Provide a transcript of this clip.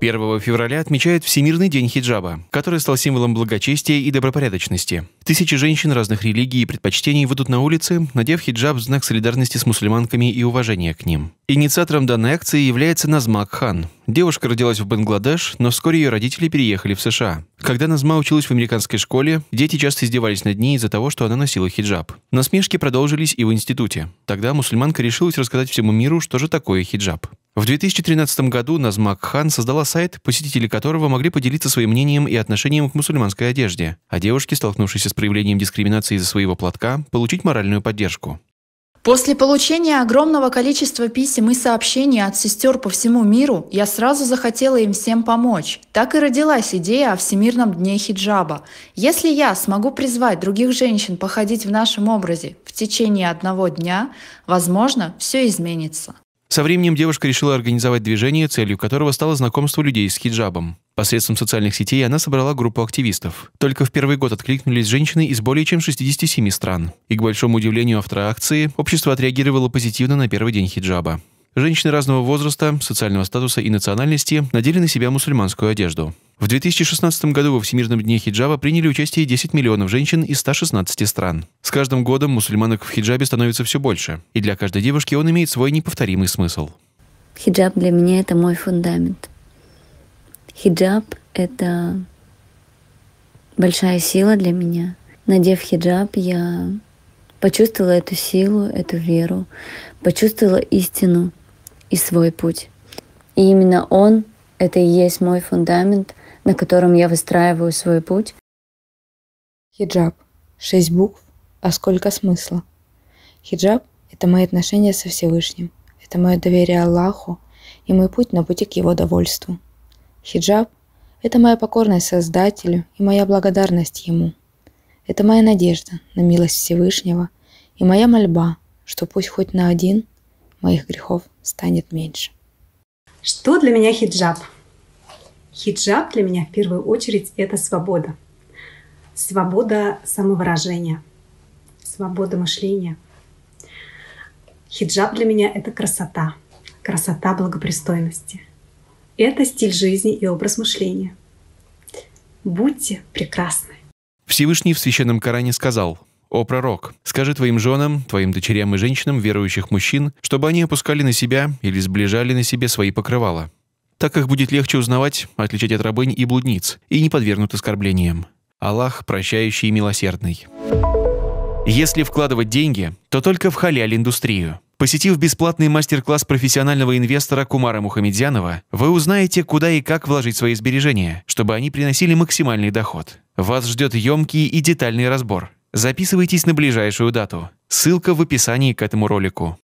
1 февраля отмечают Всемирный день хиджаба, который стал символом благочестия и добропорядочности. Тысячи женщин разных религий и предпочтений выйдут на улицы, надев хиджаб в знак солидарности с мусульманками и уважения к ним. Инициатором данной акции является Назма Хан. Девушка родилась в Бангладеш, но вскоре ее родители переехали в США. Когда Назма училась в американской школе, дети часто издевались над ней из-за того, что она носила хиджаб. Насмешки продолжились и в институте. Тогда мусульманка решилась рассказать всему миру, что же такое хиджаб. В 2013 году Назмак Хан создала сайт, посетители которого могли поделиться своим мнением и отношением к мусульманской одежде, а девушки, столкнувшиеся с проявлением дискриминации из-за своего платка, получить моральную поддержку. После получения огромного количества писем и сообщений от сестер по всему миру, я сразу захотела им всем помочь. Так и родилась идея о Всемирном дне хиджаба. Если я смогу призвать других женщин походить в нашем образе в течение одного дня, возможно, все изменится. Со временем девушка решила организовать движение, целью которого стало знакомство людей с хиджабом. Посредством социальных сетей она собрала группу активистов. Только в первый год откликнулись женщины из более чем 67 стран. И к большому удивлению автора акции, общество отреагировало позитивно на первый день хиджаба. Женщины разного возраста, социального статуса и национальности надели на себя мусульманскую одежду. В 2016 году во Всемирном дне хиджаба приняли участие 10 миллионов женщин из 116 стран. С каждым годом мусульманок в хиджабе становится все больше, и для каждой девушки он имеет свой неповторимый смысл. Хиджаб для меня – это мой фундамент. Хиджаб – это большая сила для меня. Надев хиджаб, я почувствовала эту силу, эту веру, почувствовала истину и свой путь. И именно он — это и есть мой фундамент, на котором я выстраиваю свой путь. Хиджаб. Шесть букв, а сколько смысла? Хиджаб – это мои отношения со Всевышним, это мое доверие Аллаху и мой путь на пути к Его довольству. Хиджаб – это моя покорность Создателю и моя благодарность Ему. Это моя надежда на милость Всевышнего и моя мольба, что пусть хоть на один моих грехов станет меньше. Что для меня хиджаб? Хиджаб для меня в первую очередь это свобода. Свобода самовыражения, свобода мышления. Хиджаб для меня это красота, красота благопристойности. Это стиль жизни и образ мышления. Будьте прекрасны. Всевышний в Священном Коране сказал, «О пророк, скажи твоим женам, твоим дочерям и женщинам верующих мужчин, чтобы они опускали на себя или сближали на себе свои покрывала, так их будет легче узнавать, отличать от рабынь и блудниц, и не подвергнут оскорблениям. Аллах, прощающий и милосердный. Если вкладывать деньги, то только в халяль-индустрию. Посетив бесплатный мастер-класс профессионального инвестора Кумара Мухамедзянова, вы узнаете, куда и как вложить свои сбережения, чтобы они приносили максимальный доход. Вас ждет емкий и детальный разбор. Записывайтесь на ближайшую дату. Ссылка в описании к этому ролику.